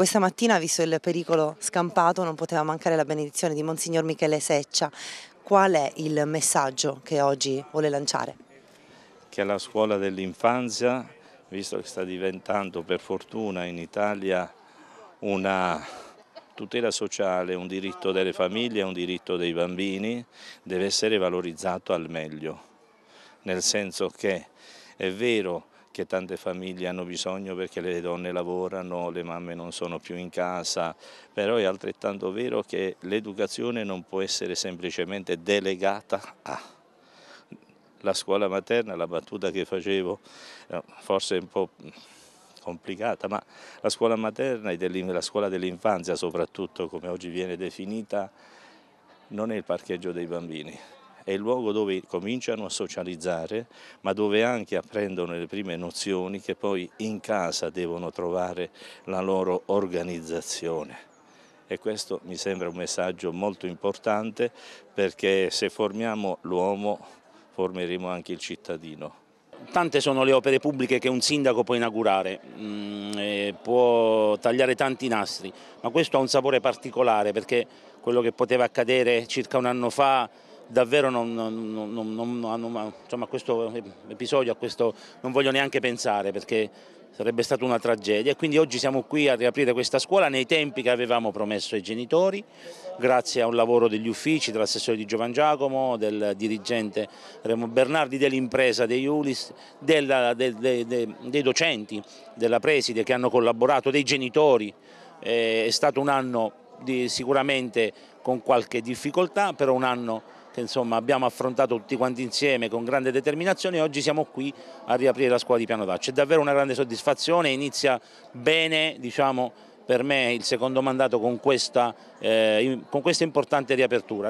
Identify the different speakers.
Speaker 1: Questa mattina, visto il pericolo scampato, non poteva mancare la benedizione di Monsignor Michele Seccia. Qual è il messaggio che oggi vuole lanciare? Che la scuola dell'infanzia, visto che sta diventando per fortuna in Italia una tutela sociale, un diritto delle famiglie, un diritto dei bambini, deve essere valorizzato al meglio, nel senso che è vero che tante famiglie hanno bisogno perché le donne lavorano, le mamme non sono più in casa, però è altrettanto vero che l'educazione non può essere semplicemente delegata a la scuola materna, la battuta che facevo, eh, forse un po' complicata, ma la scuola materna e la scuola dell'infanzia soprattutto, come oggi viene definita, non è il parcheggio dei bambini, è il luogo dove cominciano a socializzare, ma dove anche apprendono le prime nozioni che poi in casa devono trovare la loro organizzazione. E questo mi sembra un messaggio molto importante perché se formiamo l'uomo formeremo anche il cittadino.
Speaker 2: Tante sono le opere pubbliche che un sindaco può inaugurare, mm, può tagliare tanti nastri, ma questo ha un sapore particolare perché quello che poteva accadere circa un anno fa davvero non, non, non, insomma, a questo episodio, a questo non voglio neanche pensare perché sarebbe stata una tragedia. e Quindi oggi siamo qui a riaprire questa scuola nei tempi che avevamo promesso ai genitori, grazie a un lavoro degli uffici, dell'assessore di Giovan Giacomo, del dirigente Remo Bernardi, dell'impresa dei Ulis, della, de, de, de, dei docenti, della preside che hanno collaborato, dei genitori. Eh, è stato un anno di, sicuramente con qualche difficoltà, però un anno che insomma, abbiamo affrontato tutti quanti insieme con grande determinazione e oggi siamo qui a riaprire la scuola di Piano d'accio. È davvero una grande soddisfazione, inizia bene diciamo, per me il secondo mandato con questa, eh, con questa importante riapertura.